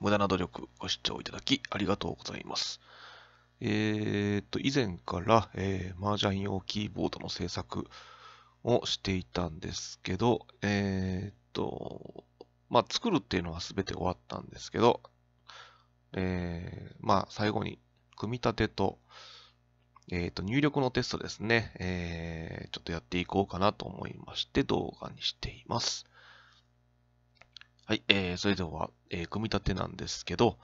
無駄な努力ご視聴いただきありがとうございます。えー、っと、以前から、えー、麻雀用キーボードの制作をしていたんですけど、えー、っと、まあ、作るっていうのは全て終わったんですけど、えー、まあ、最後に、組み立てと、えっ、と、入力のテストですね、えー、ちょっとやっていこうかなと思いまして、動画にしています。はい、えーえそれでは、え組み立てなんですけど、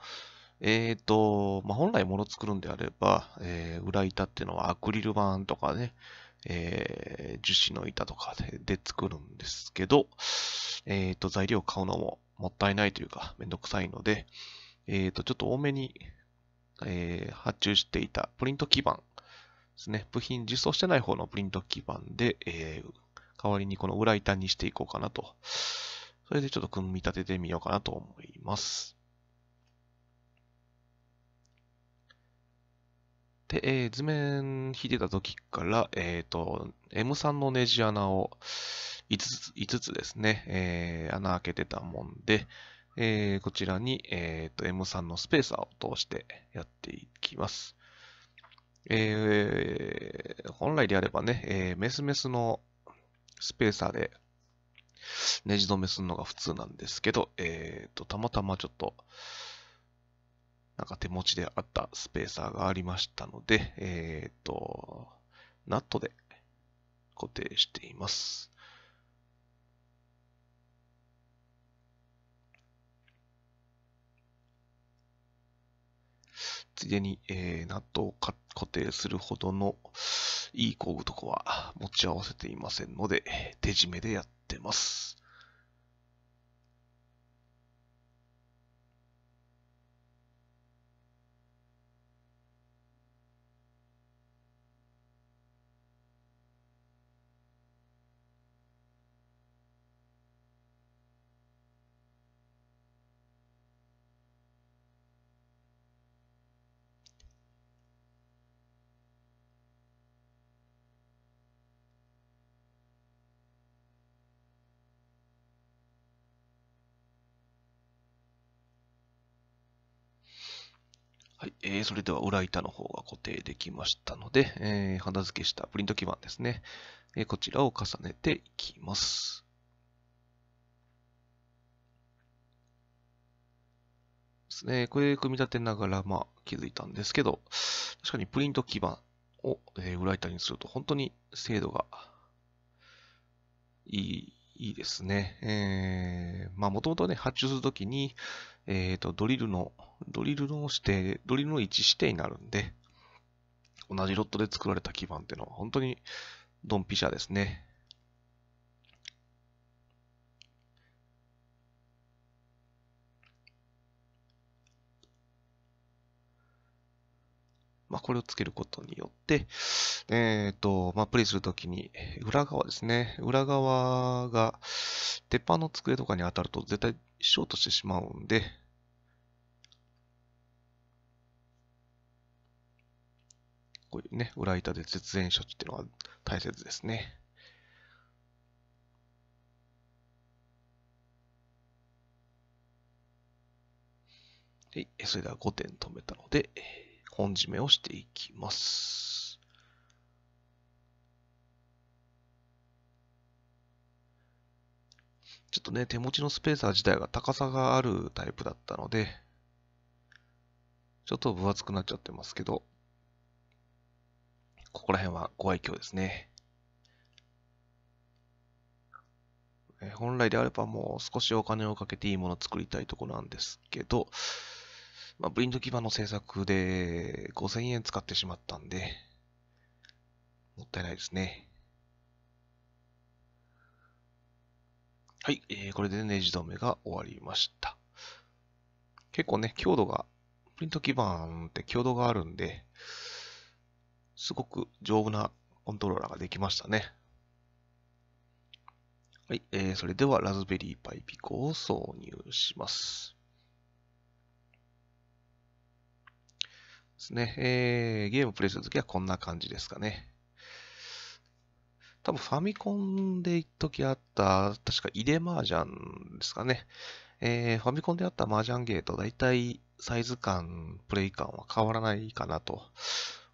えっ、と、まあ、本来物作るんであれば、え裏板っていうのはアクリル板とかね、え樹脂の板とかで作るんですけど、えっ、と、材料を買うのももったいないというか、めんどくさいので、えっ、と、ちょっと多めに、え発注していたプリント基板ですね。部品実装してない方のプリント基板で、え代わりにこの裏板にしていこうかなとそれでちょっと組み立ててみようかなと思います。で、えー、図面引いてた時から、えっ、ー、と、M3 のネジ穴を5つ ,5 つですね、えー、穴開けてたもんで、えー、こちらに、えーと、M3 のスペーサーを通してやっていきます。えー、本来であればね、えー、メスメスのスペーサーでネジ止めするのが普通なんですけど、えっ、ー、と、たまたまちょっと、なんか手持ちであったスペーサーがありましたので、えっ、ー、と、ナットで固定しています。ついでに、えー、納豆を固定するほどのいい工具とかは持ち合わせていませんので、手締めでやってます。はい、えー、それでは裏板の方が固定できましたので、えー、付けしたプリント基板ですね、えー、こちらを重ねていきます。ですね、これ組み立てながら、まあ、気づいたんですけど、確かにプリント基板を、えー、裏板にすると本当に精度がいいいいですね。えー、まあ、もともとね、発注するときに、えっ、ー、と、ドリルの、ドリルの指定、ドリルの位置指定になるんで、同じロットで作られた基板っていうのは本当にドンピシャですね。まあ、これをつけることによって、えっ、ー、と、まあ、プレイするときに、裏側ですね。裏側が、鉄板の机とかに当たると絶対ショートしてしまうんで、こういうね、裏板で絶縁処置っていうのは大切ですね。はい、それでは5点止めたので、本締めをしていきます。ちょっとね、手持ちのスペーサー自体が高さがあるタイプだったので、ちょっと分厚くなっちゃってますけど、ここら辺はご愛嬌ですね。本来であればもう少しお金をかけていいものを作りたいとこなんですけど、まあ、ブリンド基盤の製作で5000円使ってしまったんで、もったいないですね。はい、えー、これでネジ止めが終わりました。結構ね、強度が、プリント基板って強度があるんで、すごく丈夫なコントローラーができましたね。はい、えー、それではラズベリーパイピコを挿入します。ですね。えー、ゲームプレイするときはこんな感じですかね。多分ファミコンで一時あった、確かイデマージャンですかね。えー、ファミコンであったマージャンゲーと大体サイズ感、プレイ感は変わらないかなと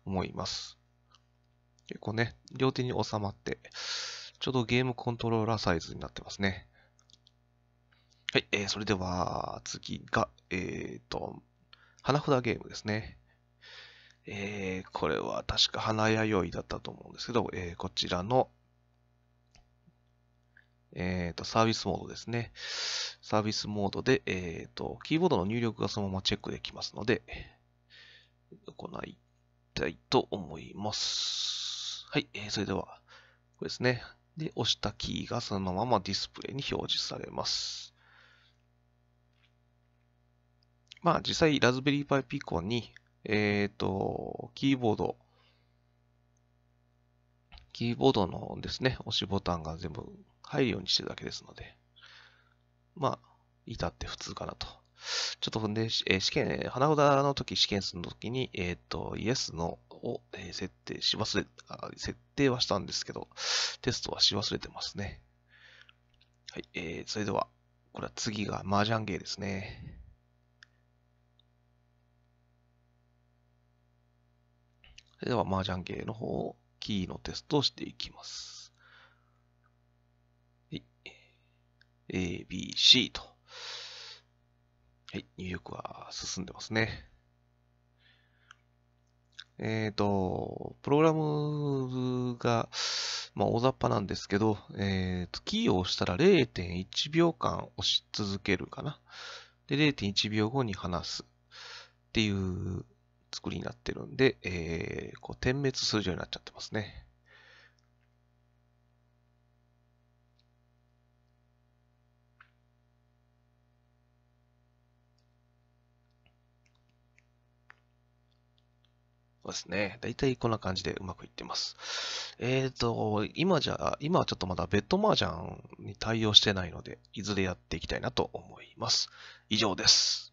思います。結構ね、両手に収まって、ちょうどゲームコントローラーサイズになってますね。はい、えー、それでは次が、えっ、ー、と、花札ゲームですね。えー、これは確か花よいだったと思うんですけど、えー、こちらの、えっ、ー、と、サービスモードですね。サービスモードで、えっ、と、キーボードの入力がそのままチェックできますので、行いたいと思います。はい、えー、それでは、これですね。で、押したキーがそのままディスプレイに表示されます。まあ、実際、ラズベリーパイピコンに、えっ、ー、と、キーボード、キーボードのですね、押しボタンが全部入るようにしてるだけですので、まあ、至って普通かなと。ちょっとで、え試験、花札の時、試験数の時に、えっ、ー、と、イエスのを、え設定し忘れ、設定はしたんですけど、テストはし忘れてますね。はい、えー、それでは、これは次が麻雀芸ですね。それでは、麻雀系の方をキーのテストをしていきます。はい。A, B, C と。はい。入力は進んでますね。えっ、ー、と、プログラムが、まあ、大雑把なんですけど、えっ、ー、と、キーを押したら0.1秒間押し続けるかな。で、0.1秒後に離すっていう作りになってるんで、えー、こう点滅するようになっちゃってますね。そうですね。だいたいこんな感じでうまくいってます。えっ、ー、と、今じゃ、今はちょっとまだベッドマージャンに対応してないので、いずれやっていきたいなと思います。以上です。